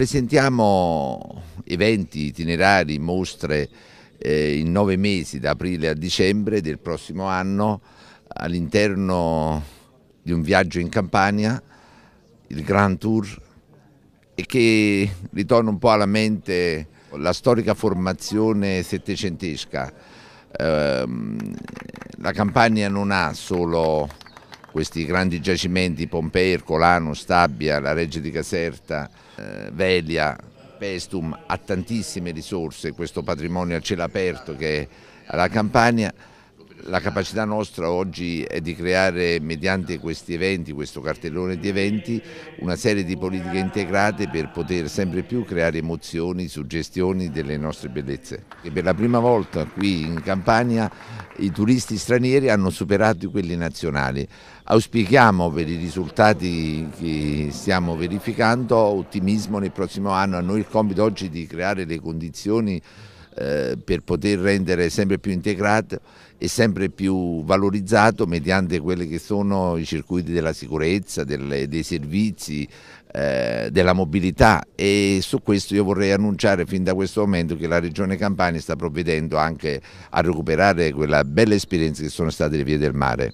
Presentiamo eventi, itinerari, mostre eh, in nove mesi, da aprile a dicembre del prossimo anno, all'interno di un viaggio in Campania, il Grand Tour, e che ritorna un po' alla mente la storica formazione settecentesca. Eh, la Campania non ha solo questi grandi giacimenti, Pompei, Ercolano, Stabia, la Reggia di Caserta, eh, Velia, Pestum, ha tantissime risorse, questo patrimonio a cielo aperto che è la Campania. La capacità nostra oggi è di creare mediante questi eventi, questo cartellone di eventi, una serie di politiche integrate per poter sempre più creare emozioni, suggestioni delle nostre bellezze. E per la prima volta qui in Campania i turisti stranieri hanno superato quelli nazionali. Auspichiamo per i risultati che stiamo verificando ottimismo nel prossimo anno, a noi il compito oggi è di creare le condizioni eh, per poter rendere sempre più integrato e sempre più valorizzato mediante quelli che sono i circuiti della sicurezza, delle, dei servizi, eh, della mobilità e su questo io vorrei annunciare fin da questo momento che la Regione Campania sta provvedendo anche a recuperare quella bella esperienza che sono state le vie del mare.